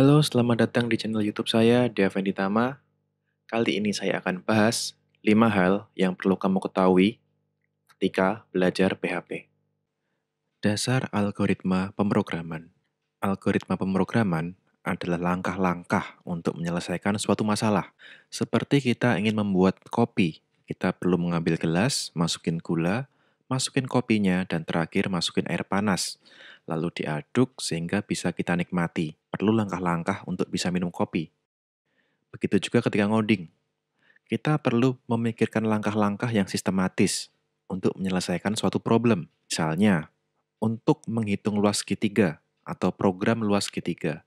Halo, selamat datang di channel YouTube saya, Devendi Tama. Kali ini saya akan bahas 5 hal yang perlu kamu ketahui ketika belajar PHP. Dasar algoritma pemrograman. Algoritma pemrograman adalah langkah-langkah untuk menyelesaikan suatu masalah. Seperti kita ingin membuat kopi, kita perlu mengambil gelas, masukin gula, masukin kopinya, dan terakhir masukin air panas. Lalu diaduk sehingga bisa kita nikmati perlu langkah-langkah untuk bisa minum kopi. Begitu juga ketika ngoding. Kita perlu memikirkan langkah-langkah yang sistematis untuk menyelesaikan suatu problem. Misalnya, untuk menghitung luas segitiga atau program luas segitiga,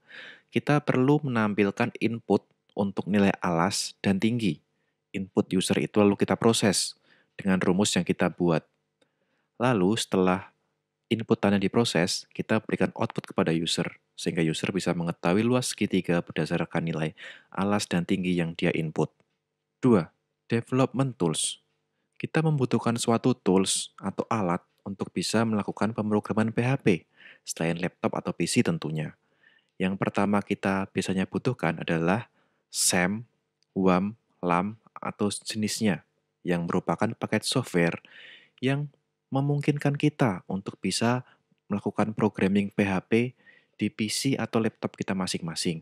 kita perlu menampilkan input untuk nilai alas dan tinggi. Input user itu lalu kita proses dengan rumus yang kita buat. Lalu setelah input tanda diproses, kita berikan output kepada user, sehingga user bisa mengetahui luas segitiga berdasarkan nilai alas dan tinggi yang dia input. 2. Development tools. Kita membutuhkan suatu tools atau alat untuk bisa melakukan pemrograman PHP, selain laptop atau PC tentunya. Yang pertama kita biasanya butuhkan adalah SAM, WAM, LAM, atau jenisnya, yang merupakan paket software yang memungkinkan kita untuk bisa melakukan programming PHP di PC atau laptop kita masing-masing.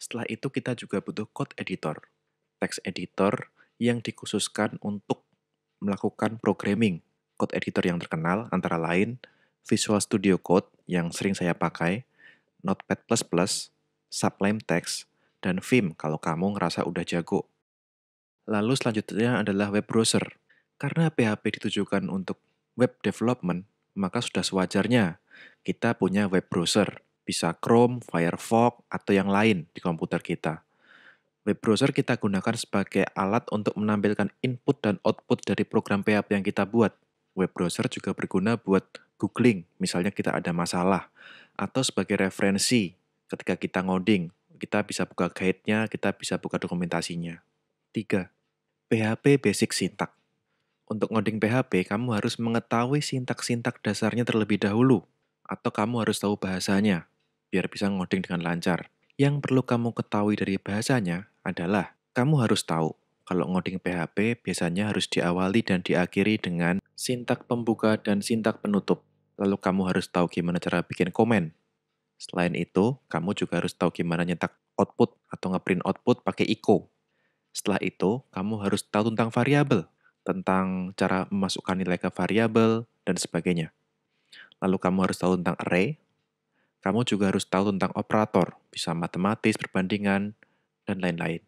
Setelah itu kita juga butuh code editor, text editor yang dikhususkan untuk melakukan programming. Code editor yang terkenal antara lain Visual Studio Code yang sering saya pakai, Notepad++, Sublime Text, dan Vim kalau kamu ngerasa udah jago. Lalu selanjutnya adalah web browser karena PHP ditujukan untuk web development, maka sudah sewajarnya kita punya web browser. Bisa Chrome, Firefox, atau yang lain di komputer kita. Web browser kita gunakan sebagai alat untuk menampilkan input dan output dari program PHP yang kita buat. Web browser juga berguna buat googling, misalnya kita ada masalah, atau sebagai referensi ketika kita ngoding. Kita bisa buka guide-nya, kita bisa buka dokumentasinya. 3. PHP Basic Syntax untuk ngoding PHP, kamu harus mengetahui sintak-sintak dasarnya terlebih dahulu, atau kamu harus tahu bahasanya, biar bisa ngoding dengan lancar. Yang perlu kamu ketahui dari bahasanya adalah, kamu harus tahu kalau ngoding PHP biasanya harus diawali dan diakhiri dengan sintak pembuka dan sintak penutup. Lalu kamu harus tahu gimana cara bikin komen. Selain itu, kamu juga harus tahu gimana nyetak output atau ngeprint output pakai ICO. Setelah itu, kamu harus tahu tentang variabel tentang cara memasukkan nilai ke variabel, dan sebagainya. Lalu kamu harus tahu tentang array, kamu juga harus tahu tentang operator, bisa matematis, perbandingan, dan lain-lain.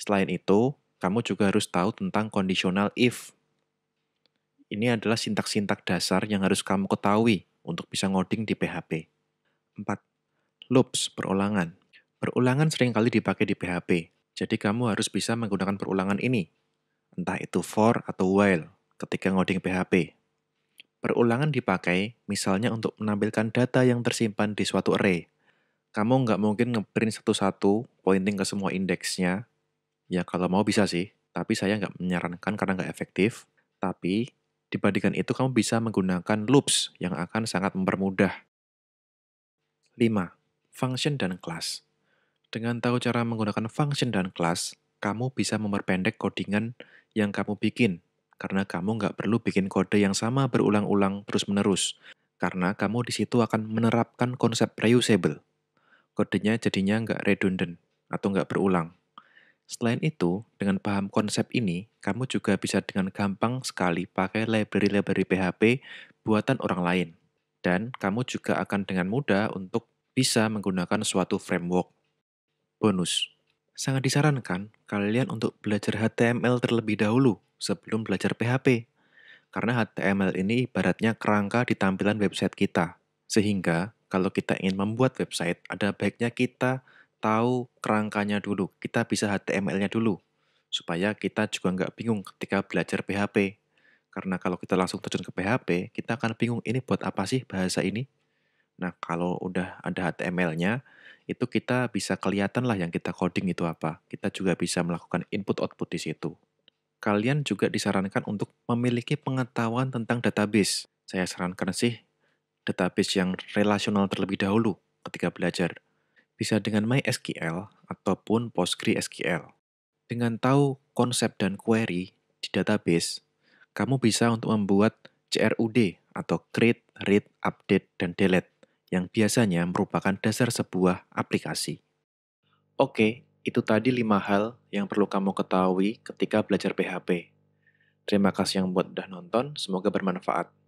Selain itu, kamu juga harus tahu tentang conditional if. Ini adalah sintak-sintak dasar yang harus kamu ketahui untuk bisa ngoding di PHP. 4. Loops, perulangan. Perulangan seringkali dipakai di PHP, jadi kamu harus bisa menggunakan perulangan ini entah itu for atau while ketika ngoding PHP. Perulangan dipakai misalnya untuk menampilkan data yang tersimpan di suatu array. Kamu nggak mungkin nge-print satu-satu pointing ke semua indeksnya. Ya kalau mau bisa sih, tapi saya nggak menyarankan karena nggak efektif. Tapi dibandingkan itu kamu bisa menggunakan loops yang akan sangat mempermudah. 5. Function dan class. Dengan tahu cara menggunakan function dan class, kamu bisa memperpendek codingan yang kamu bikin, karena kamu nggak perlu bikin kode yang sama berulang-ulang terus-menerus, karena kamu di situ akan menerapkan konsep reusable. Kodenya jadinya nggak redundant atau nggak berulang. Selain itu, dengan paham konsep ini, kamu juga bisa dengan gampang sekali pakai library-library PHP buatan orang lain. Dan kamu juga akan dengan mudah untuk bisa menggunakan suatu framework. Bonus, sangat disarankan kalian untuk belajar HTML terlebih dahulu sebelum belajar PHP. Karena HTML ini ibaratnya kerangka di tampilan website kita. Sehingga kalau kita ingin membuat website, ada baiknya kita tahu kerangkanya dulu. Kita bisa HTML-nya dulu. Supaya kita juga nggak bingung ketika belajar PHP. Karena kalau kita langsung terjun ke PHP, kita akan bingung ini buat apa sih bahasa ini? Nah, kalau udah ada HTML-nya, itu kita bisa kelihatan lah yang kita coding itu apa. Kita juga bisa melakukan input-output di situ. Kalian juga disarankan untuk memiliki pengetahuan tentang database. Saya sarankan sih database yang relasional terlebih dahulu ketika belajar. Bisa dengan MySQL ataupun PostgreSQL. Dengan tahu konsep dan query di database, kamu bisa untuk membuat CRUD atau create, read, update, dan delete yang biasanya merupakan dasar sebuah aplikasi. Oke, itu tadi 5 hal yang perlu kamu ketahui ketika belajar PHP. Terima kasih yang buat udah nonton, semoga bermanfaat.